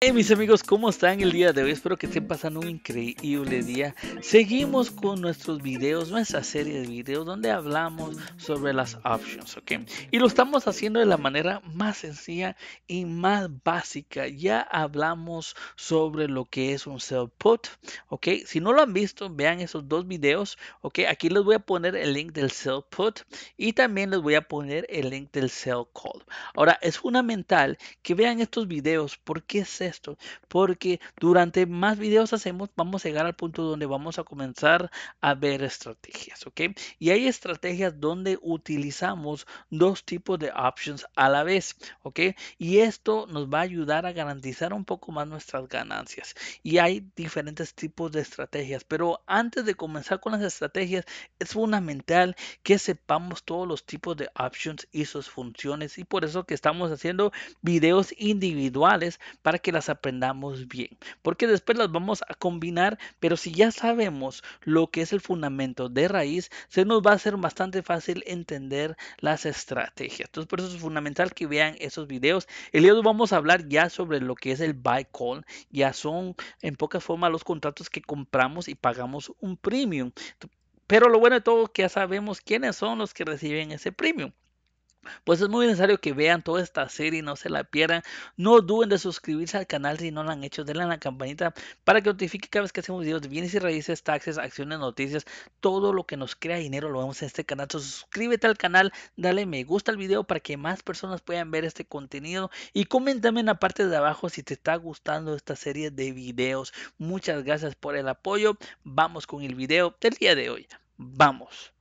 Hey mis amigos, ¿cómo están el día de hoy? Espero que estén pasando un increíble día. Seguimos con nuestros videos, nuestra serie de videos donde hablamos sobre las options, ¿ok? Y lo estamos haciendo de la manera más sencilla y más básica. Ya hablamos sobre lo que es un sell put, ¿ok? Si no lo han visto, vean esos dos videos, ¿ok? Aquí les voy a poner el link del sell put y también les voy a poner el link del sell call. Ahora, es fundamental que vean estos videos porque se esto, porque durante más videos hacemos, vamos a llegar al punto donde vamos a comenzar a ver estrategias, ¿ok? Y hay estrategias donde utilizamos dos tipos de options a la vez, ¿ok? Y esto nos va a ayudar a garantizar un poco más nuestras ganancias. Y hay diferentes tipos de estrategias, pero antes de comenzar con las estrategias, es fundamental que sepamos todos los tipos de options y sus funciones. Y por eso que estamos haciendo videos individuales para que las aprendamos bien, porque después las vamos a combinar, pero si ya sabemos lo que es el fundamento de raíz, se nos va a ser bastante fácil entender las estrategias. Entonces, por eso es fundamental que vean esos videos. El día de hoy vamos a hablar ya sobre lo que es el buy call, ya son en poca forma los contratos que compramos y pagamos un premium. Pero lo bueno de todo es que ya sabemos quiénes son los que reciben ese premium. Pues es muy necesario que vean toda esta serie, y no se la pierdan. No duden de suscribirse al canal si no lo han hecho. Denle a la campanita para que notifique cada vez que hacemos videos de bienes y raíces, taxes, acciones, noticias. Todo lo que nos crea dinero lo vemos en este canal. suscríbete al canal, dale me gusta al video para que más personas puedan ver este contenido. Y coméntame en la parte de abajo si te está gustando esta serie de videos. Muchas gracias por el apoyo. Vamos con el video del día de hoy. Vamos.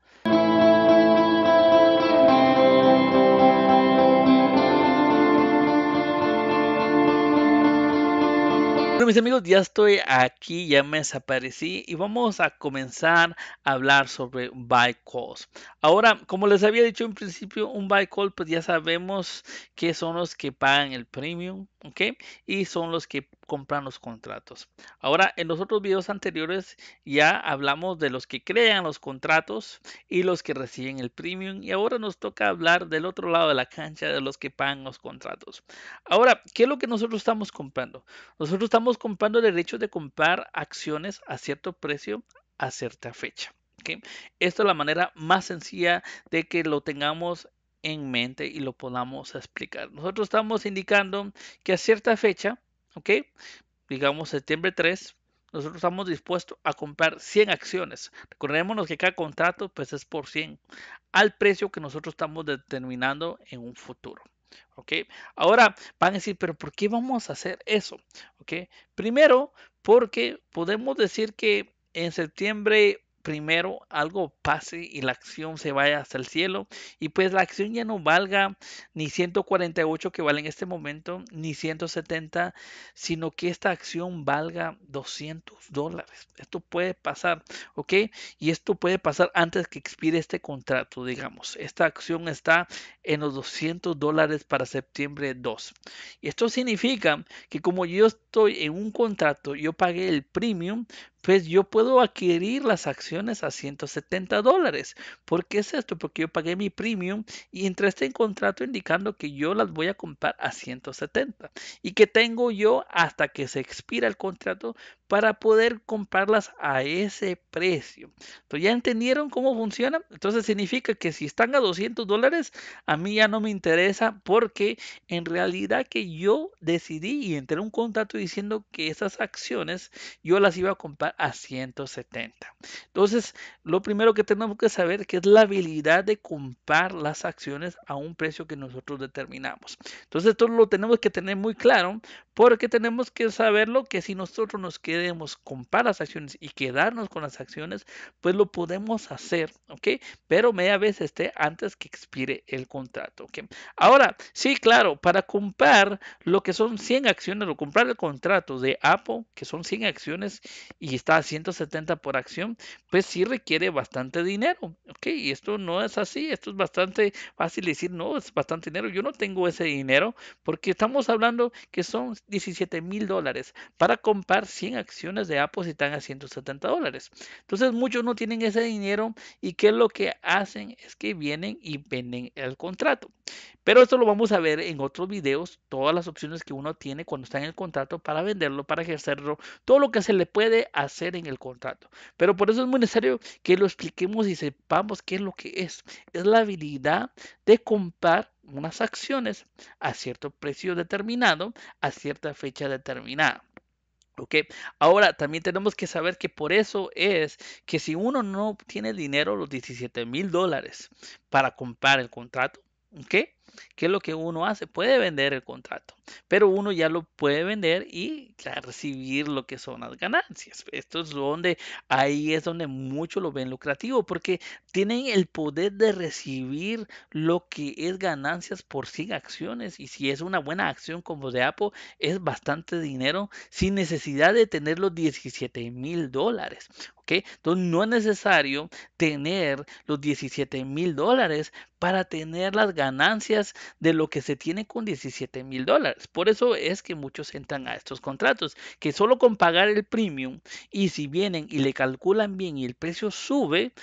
Bueno mis amigos, ya estoy aquí, ya me desaparecí y vamos a comenzar a hablar sobre buy calls. Ahora, como les había dicho en principio, un buy call pues ya sabemos que son los que pagan el premium, ¿ok? Y son los que compran los contratos. Ahora, en los otros videos anteriores ya hablamos de los que crean los contratos y los que reciben el premium. Y ahora nos toca hablar del otro lado de la cancha de los que pagan los contratos. Ahora, ¿qué es lo que nosotros estamos comprando? Nosotros estamos comprando derechos de comprar acciones a cierto precio a cierta fecha. ¿Okay? Esto es la manera más sencilla de que lo tengamos en mente y lo podamos explicar. Nosotros estamos indicando que a cierta fecha, ¿ok? Digamos septiembre 3, nosotros estamos dispuestos a comprar 100 acciones. Recordémonos que cada contrato pues es por 100 al precio que nosotros estamos determinando en un futuro. ¿Ok? Ahora van a decir, pero ¿por qué vamos a hacer eso? ¿Ok? Primero, porque podemos decir que en septiembre primero algo pase y la acción se vaya hasta el cielo y pues la acción ya no valga ni 148 que vale en este momento ni 170 sino que esta acción valga 200 dólares esto puede pasar ok y esto puede pasar antes que expire este contrato digamos esta acción está en los 200 dólares para septiembre 2 y esto significa que como yo estoy en un contrato yo pagué el premium pues yo puedo adquirir las acciones a 170 dólares. porque es esto? Porque yo pagué mi premium y entré este contrato indicando que yo las voy a comprar a 170 y que tengo yo hasta que se expira el contrato para poder comprarlas a ese precio. Entonces, ¿ya entendieron cómo funciona? Entonces significa que si están a 200 dólares, a mí ya no me interesa porque en realidad que yo decidí y entré un contrato diciendo que esas acciones yo las iba a comprar a 170. Entonces, lo primero que tenemos que saber que es la habilidad de comprar las acciones a un precio que nosotros determinamos. Entonces, esto lo tenemos que tener muy claro porque tenemos que saberlo que si nosotros nos queremos comprar las acciones y quedarnos con las acciones, pues lo podemos hacer, ¿ok? Pero media vez esté antes que expire el contrato, ¿ok? Ahora, sí, claro, para comprar lo que son 100 acciones o comprar el contrato de Apple, que son 100 acciones y está a 170 por acción, pues sí requiere bastante dinero, ¿ok? Y esto no es así, esto es bastante fácil decir, no, es bastante dinero, yo no tengo ese dinero, porque estamos hablando que son 17 mil dólares para comprar 100 acciones de Apple si están a 170 dólares. Entonces muchos no tienen ese dinero y que lo que hacen es que vienen y venden el contrato. Pero esto lo vamos a ver en otros videos, todas las opciones que uno tiene cuando está en el contrato para venderlo, para ejercerlo, todo lo que se le puede hacer en el contrato. Pero por eso es muy necesario que lo expliquemos y sepamos qué es lo que es. Es la habilidad de comprar unas acciones a cierto precio determinado, a cierta fecha determinada. ¿Ok? Ahora, también tenemos que saber que por eso es que si uno no tiene dinero, los 17 mil dólares, para comprar el contrato, ¿ok? ¿Qué es lo que uno hace? Puede vender el contrato, pero uno ya lo puede vender y recibir lo que son las ganancias. Esto es donde, ahí es donde muchos lo ven lucrativo, porque tienen el poder de recibir lo que es ganancias por sin acciones. Y si es una buena acción como de Apple, es bastante dinero sin necesidad de tener los 17 mil dólares. ok Entonces no es necesario tener los 17 mil dólares para tener las ganancias de lo que se tiene con 17 mil dólares. Por eso es que muchos entran a estos contratos, que solo con pagar el premium y si vienen y le calculan bien y el precio sube,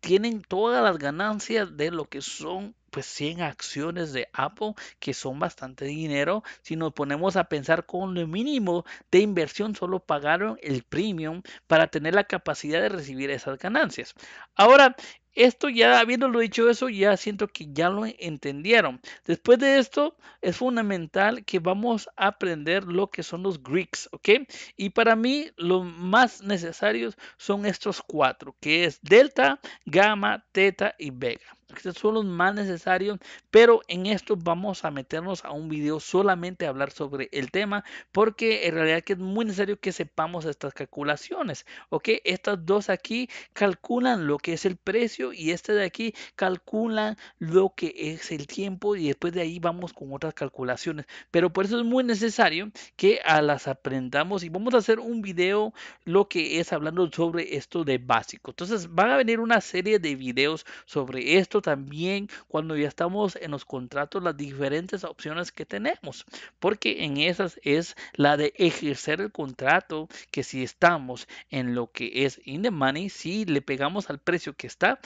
tienen todas las ganancias de lo que son pues 100 acciones de Apple, que son bastante dinero. Si nos ponemos a pensar con lo mínimo de inversión, solo pagaron el premium para tener la capacidad de recibir esas ganancias. Ahora, esto ya habiéndolo dicho eso, ya siento que ya lo entendieron. Después de esto, es fundamental que vamos a aprender lo que son los Greeks, ¿ok? Y para mí, lo más necesarios son estos cuatro, que es delta, gamma, teta y vega que son los más necesarios, pero en esto vamos a meternos a un video solamente a hablar sobre el tema, porque en realidad que es muy necesario que sepamos estas calculaciones, ¿ok? Estas dos aquí calculan lo que es el precio y este de aquí calcula lo que es el tiempo y después de ahí vamos con otras calculaciones, pero por eso es muy necesario que a las aprendamos y vamos a hacer un video lo que es hablando sobre esto de básico. Entonces van a venir una serie de videos sobre esto también cuando ya estamos en los contratos las diferentes opciones que tenemos, porque en esas es la de ejercer el contrato, que si estamos en lo que es in the money, si le pegamos al precio que está,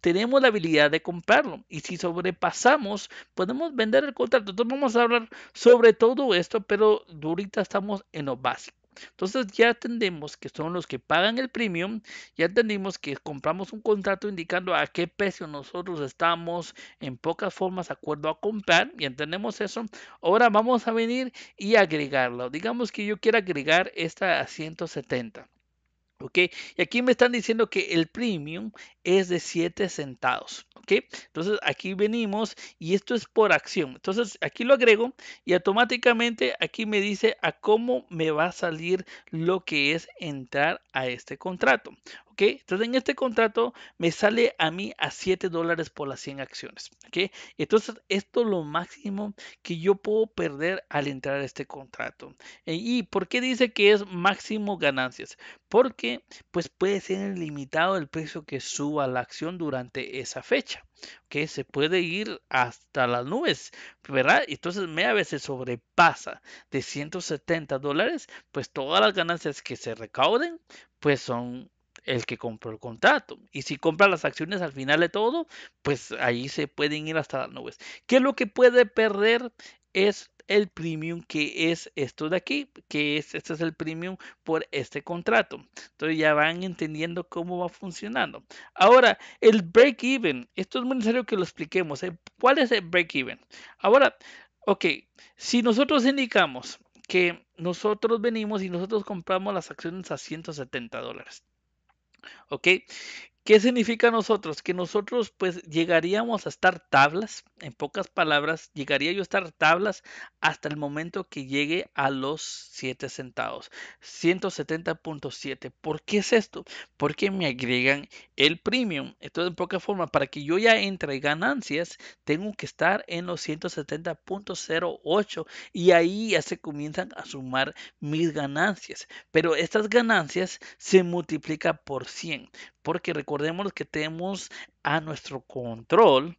tenemos la habilidad de comprarlo y si sobrepasamos, podemos vender el contrato. Entonces vamos a hablar sobre todo esto, pero ahorita estamos en lo básico. Entonces ya entendemos que son los que pagan el premium, ya entendimos que compramos un contrato indicando a qué precio nosotros estamos en pocas formas de acuerdo a comprar, ya entendemos eso. Ahora vamos a venir y agregarlo. Digamos que yo quiero agregar esta a 170. ¿Ok? Y aquí me están diciendo que el premium es de 7 centavos. ¿Ok? Entonces aquí venimos y esto es por acción. Entonces aquí lo agrego y automáticamente aquí me dice a cómo me va a salir lo que es entrar a este contrato. ¿ok? Entonces en este contrato me sale a mí a 7 dólares por las 100 acciones, ¿ok? Entonces esto es lo máximo que yo puedo perder al entrar a este contrato. E, ¿Y por qué dice que es máximo ganancias? Porque pues puede ser limitado el precio que suba la acción durante esa fecha que se puede ir hasta las nubes, ¿verdad? Entonces a veces sobrepasa de 170 dólares, pues todas las ganancias que se recauden, pues son el que compró el contrato. Y si compra las acciones al final de todo, pues ahí se pueden ir hasta las nubes. ¿Qué es lo que puede perder? Es el premium que es esto de aquí, que es este es el premium por este contrato. Entonces ya van entendiendo cómo va funcionando. Ahora, el break even, esto es muy necesario que lo expliquemos. ¿eh? ¿Cuál es el break even? Ahora, ok, si nosotros indicamos que nosotros venimos y nosotros compramos las acciones a 170 dólares. okay ¿Qué significa nosotros? Que nosotros pues llegaríamos a estar tablas, en pocas palabras, llegaría yo a estar tablas hasta el momento que llegue a los 7 centavos, 170.7. ¿Por qué es esto? Porque me agregan el premium. Entonces, en poca forma, para que yo ya entre ganancias, tengo que estar en los 170.08 y ahí ya se comienzan a sumar mis ganancias. Pero estas ganancias se multiplican por 100, porque recordemos que tenemos a nuestro control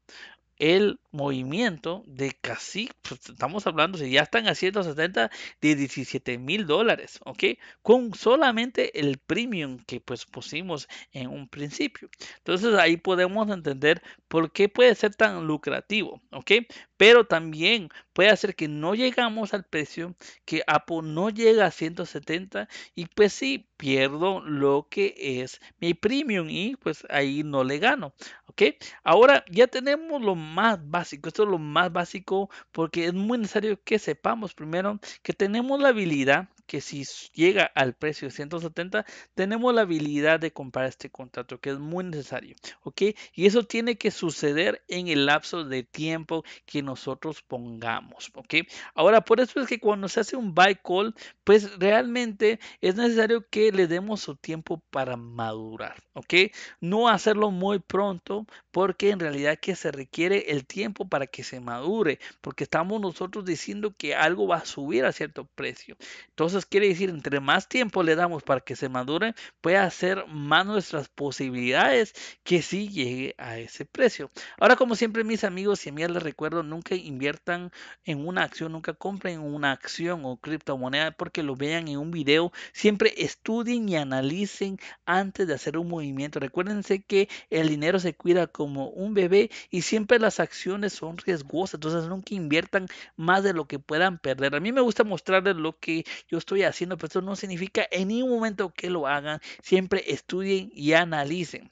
el movimiento de casi, pues, estamos hablando, si ya están a 170, de 17 mil dólares, ¿ok? Con solamente el premium que pues pusimos en un principio. Entonces ahí podemos entender por qué puede ser tan lucrativo, ¿ok? Pero también puede hacer que no llegamos al precio, que Apple no llega a 170 y pues sí, pierdo lo que es mi premium y pues ahí no le gano, ¿ok? Ahora ya tenemos lo más bajo esto es lo más básico porque es muy necesario que sepamos primero que tenemos la habilidad, que si llega al precio de 170, tenemos la habilidad de comprar este contrato, que es muy necesario, ¿ok? Y eso tiene que suceder en el lapso de tiempo que nosotros pongamos, ¿ok? Ahora, por eso es que cuando se hace un buy call, pues realmente es necesario que le demos su tiempo para madurar, ¿ok? No hacerlo muy pronto, porque en realidad que se requiere el tiempo para que se madure, porque estamos nosotros diciendo que algo va a subir a cierto precio. Entonces, quiere decir, entre más tiempo le damos para que se maduren, puede hacer más nuestras posibilidades que si sí llegue a ese precio. Ahora, como siempre, mis amigos y amigas, les recuerdo, nunca inviertan en una acción, nunca compren una acción o criptomoneda porque lo vean en un video. Siempre estudien y analicen antes de hacer un movimiento. Recuérdense que el dinero se cuida como un bebé y siempre las acciones son riesgosas. Entonces, nunca inviertan más de lo que puedan perder. A mí me gusta mostrarles lo que yo estoy haciendo, pero esto no significa en ningún momento que lo hagan. Siempre estudien y analicen.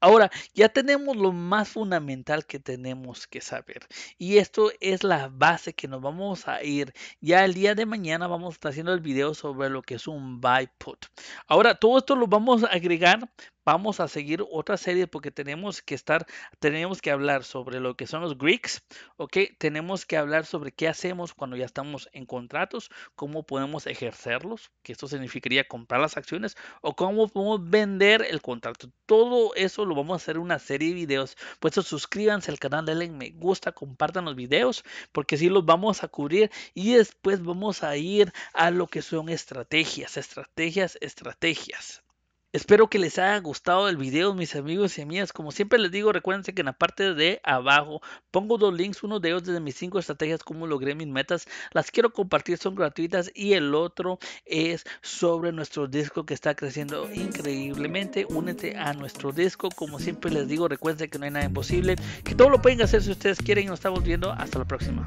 Ahora, ya tenemos lo más fundamental que tenemos que saber. Y esto es la base que nos vamos a ir. Ya el día de mañana vamos a estar haciendo el video sobre lo que es un buy put. Ahora, todo esto lo vamos a agregar vamos a seguir otra serie porque tenemos que estar, tenemos que hablar sobre lo que son los Greeks, ¿ok? Tenemos que hablar sobre qué hacemos cuando ya estamos en contratos, cómo podemos ejercerlos, que esto significaría comprar las acciones, o cómo podemos vender el contrato. Todo eso lo vamos a hacer en una serie de videos. Por eso suscríbanse al canal, denle me gusta, compartan los videos, porque si sí los vamos a cubrir y después vamos a ir a lo que son estrategias, estrategias, estrategias. Espero que les haya gustado el video, mis amigos y amigas. Como siempre les digo, recuerden que en la parte de abajo pongo dos links, uno de ellos de mis cinco estrategias, cómo logré mis metas. Las quiero compartir, son gratuitas. Y el otro es sobre nuestro disco que está creciendo increíblemente. Únete a nuestro disco. Como siempre les digo, recuerden que no hay nada imposible, que todo lo pueden hacer si ustedes quieren. Y nos estamos viendo. Hasta la próxima.